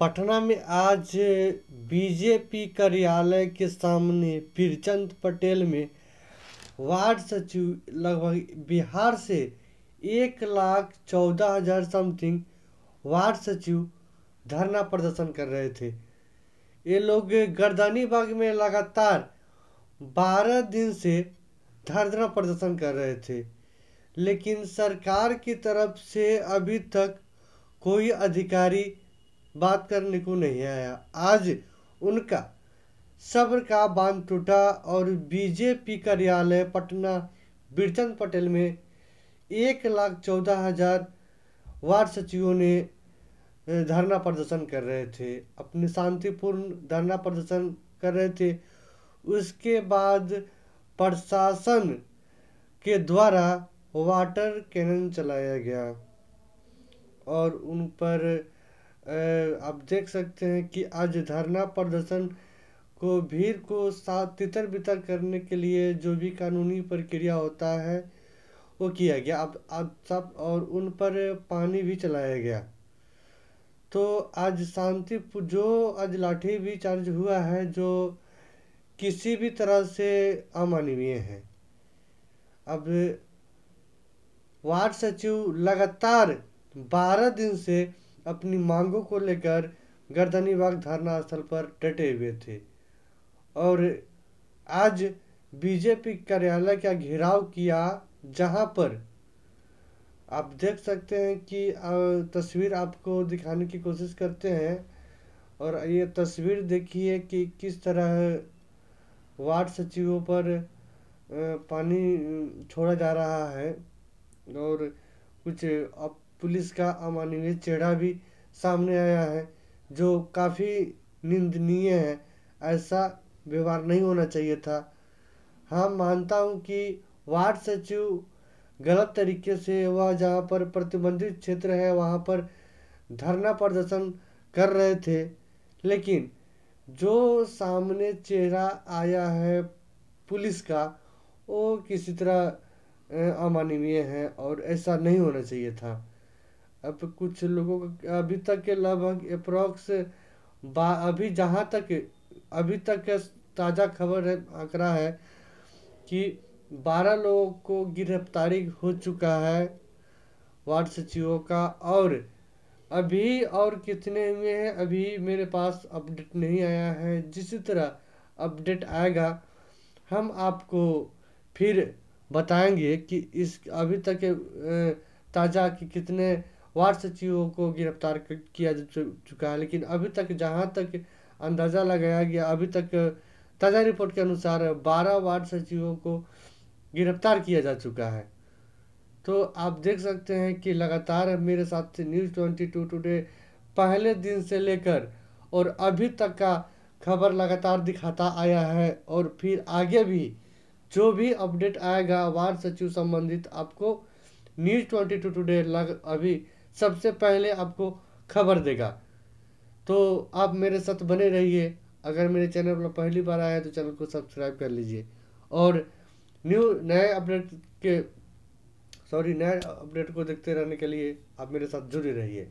पटना में आज बीजेपी कार्यालय के सामने पीरचंद पटेल में वार्ड सचिव लगभग बिहार से एक लाख चौदह हजार समथिंग वार्ड सचिव धरना प्रदर्शन कर रहे थे ये लोग गर्दानी बाग में लगातार बारह दिन से धरना प्रदर्शन कर रहे थे लेकिन सरकार की तरफ से अभी तक कोई अधिकारी बात करने को नहीं आया आज उनका सब्र का बांध टूटा और बीजेपी कार्यालय पटना बिरचंद पटेल में एक लाख चौदह हजार वार्ड सचिवों ने धरना प्रदर्शन कर रहे थे अपने शांतिपूर्ण धरना प्रदर्शन कर रहे थे उसके बाद प्रशासन के द्वारा वाटर कैनन चलाया गया और उन पर आप देख सकते हैं कि आज धरना प्रदर्शन को भीड़ को साथ तितर बितर करने के लिए जो भी कानूनी प्रक्रिया होता है वो किया गया अब अब सब और उन पर पानी भी चलाया गया तो आज शांति जो आज लाठी भी चार्ज हुआ है जो किसी भी तरह से अमानवीय है अब वार्ड सचिव लगातार बारह दिन से अपनी मांगों को लेकर गर्दनी बाग धरना स्थल पर डटे हुए थे और आज बीजेपी कार्यालय का घेराव किया जहां पर आप देख सकते हैं कि तस्वीर आपको दिखाने की कोशिश करते हैं और ये तस्वीर देखिए कि किस तरह वार्ड सचिवों पर पानी छोड़ा जा रहा है और कुछ पुलिस का अमानवीय चेहरा भी सामने आया है जो काफ़ी निंदनीय है ऐसा व्यवहार नहीं होना चाहिए था हाँ मानता हूँ कि वार्ड सचिव गलत तरीके से वह जहाँ पर प्रतिबंधित क्षेत्र है वहाँ पर धरना प्रदर्शन कर रहे थे लेकिन जो सामने चेहरा आया है पुलिस का वो किसी तरह अमानवीय है और ऐसा नहीं होना चाहिए था अब कुछ लोगों का अभी तक के लगभग अप्रॉक्स अभी जहाँ तक अभी तक ताज़ा खबर है आंकड़ा है कि बारह लोगों को गिरफ्तारी हो चुका है वार्ड सचिवों का और अभी और कितने हुए हैं अभी मेरे पास अपडेट नहीं आया है जिस तरह अपडेट आएगा हम आपको फिर बताएंगे कि इस अभी तक ताज़ा कि कितने वार्ड सचिवों को गिरफ्तार किया जा चुका है लेकिन अभी तक जहाँ तक अंदाज़ा लगाया गया अभी तक ताज़ा रिपोर्ट के अनुसार 12 वार्ड सचिवों को गिरफ्तार किया जा चुका है तो आप देख सकते हैं कि लगातार मेरे साथ न्यूज़ ट्वेंटी टू टूडे पहले दिन से लेकर और अभी तक का खबर लगातार दिखाता आया है और फिर आगे भी जो भी अपडेट आएगा वार्ड सचिव संबंधित आपको न्यूज़ ट्वेंटी टू टूडे लग अभी सबसे पहले आपको खबर देगा तो आप मेरे साथ बने रहिए अगर मेरे चैनल पर पहली बार आया है तो चैनल को सब्सक्राइब कर लीजिए और न्यू नए अपडेट के सॉरी नए अपडेट को देखते रहने के लिए आप मेरे साथ जुड़े रहिए